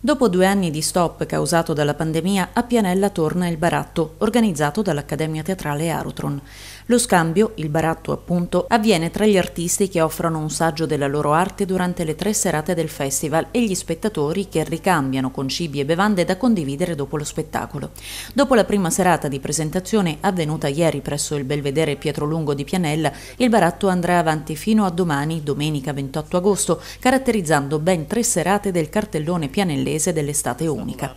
Dopo due anni di stop causato dalla pandemia, a Pianella torna il baratto, organizzato dall'Accademia Teatrale Arutron. Lo scambio, il baratto appunto, avviene tra gli artisti che offrono un saggio della loro arte durante le tre serate del festival e gli spettatori che ricambiano con cibi e bevande da condividere dopo lo spettacolo. Dopo la prima serata di presentazione, avvenuta ieri presso il Belvedere Pietro Lungo di Pianella, il baratto andrà avanti fino a domani, domenica 28 agosto, caratterizzando ben tre serate del cartellone pianellese inglese dell'estate unica.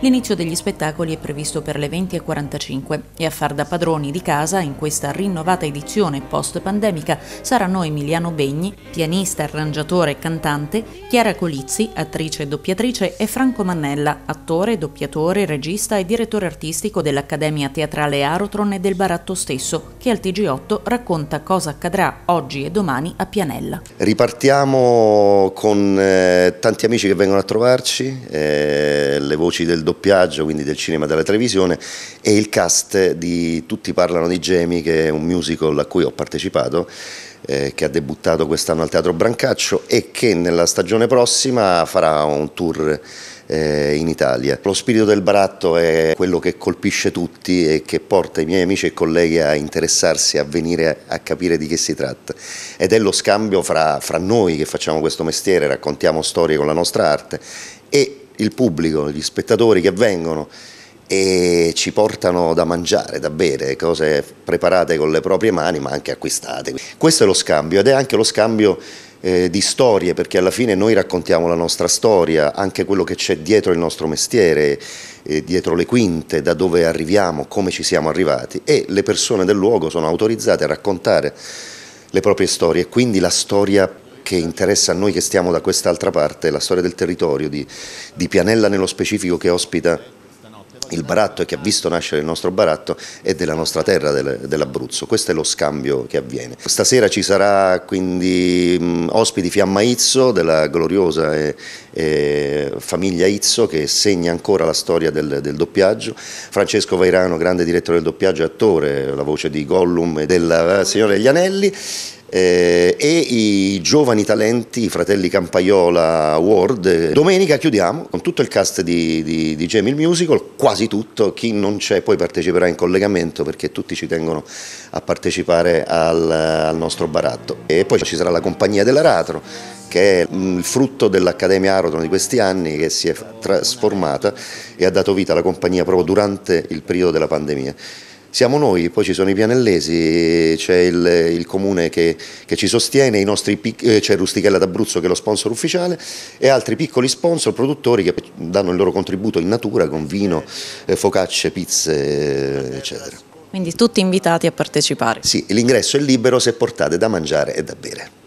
L'inizio degli spettacoli è previsto per le 20.45 e a far da padroni di casa in questa rinnovata edizione post-pandemica saranno Emiliano Begni, pianista, arrangiatore e cantante, Chiara Colizzi, attrice e doppiatrice, e Franco Mannella, attore, doppiatore, regista e direttore artistico dell'Accademia Teatrale Arotron e del Baratto stesso, che al TG8 racconta cosa accadrà oggi e domani a Pianella. Ripartiamo con eh, tanti amici che vengono a trovarci, eh, le voci del doppiaggio, quindi del cinema e della televisione e il cast di Tutti parlano di Gemi che è un musical a cui ho partecipato eh, che ha debuttato quest'anno al Teatro Brancaccio e che nella stagione prossima farà un tour eh, in Italia. Lo spirito del baratto è quello che colpisce tutti e che porta i miei amici e colleghi a interessarsi, a venire a, a capire di che si tratta ed è lo scambio fra, fra noi che facciamo questo mestiere, raccontiamo storie con la nostra arte e il pubblico, gli spettatori che vengono e ci portano da mangiare, da bere, cose preparate con le proprie mani ma anche acquistate. Questo è lo scambio ed è anche lo scambio eh, di storie perché alla fine noi raccontiamo la nostra storia, anche quello che c'è dietro il nostro mestiere, eh, dietro le quinte, da dove arriviamo, come ci siamo arrivati e le persone del luogo sono autorizzate a raccontare le proprie storie, e quindi la storia che interessa a noi che stiamo da quest'altra parte, la storia del territorio, di, di Pianella nello specifico che ospita il baratto e che ha visto nascere il nostro baratto e della nostra terra, dell'Abruzzo. Questo è lo scambio che avviene. Stasera ci sarà quindi ospiti Fiamma Izzo della gloriosa e, e famiglia Izzo che segna ancora la storia del, del, doppiaggio. Francesco Vairano, grande direttore del doppiaggio e attore, la voce di Gollum e della eh, Signore degli Anelli eh, e i giovani talenti, i fratelli Campaiola Award. Eh, domenica chiudiamo con tutto il cast di, di, di Jamie Musical, quasi tutto, chi non c'è poi parteciperà in collegamento perché tutti ci tengono a partecipare al, al nostro baratto. E poi ci sarà la compagnia dell'Aratro che è mm, il frutto dell'Accademia Arotron di questi anni che si è trasformata e ha dato vita alla compagnia proprio durante il periodo della pandemia siamo noi, poi ci sono i pianellesi, c'è il, il, comune che, che, ci sostiene, eh, c'è Rustichella d'Abruzzo che è lo sponsor ufficiale e altri piccoli sponsor, produttori che danno il loro contributo in natura con vino, eh, focacce, pizze eccetera. Quindi tutti invitati a partecipare? Sì, l'ingresso è libero se portate da mangiare e da bere.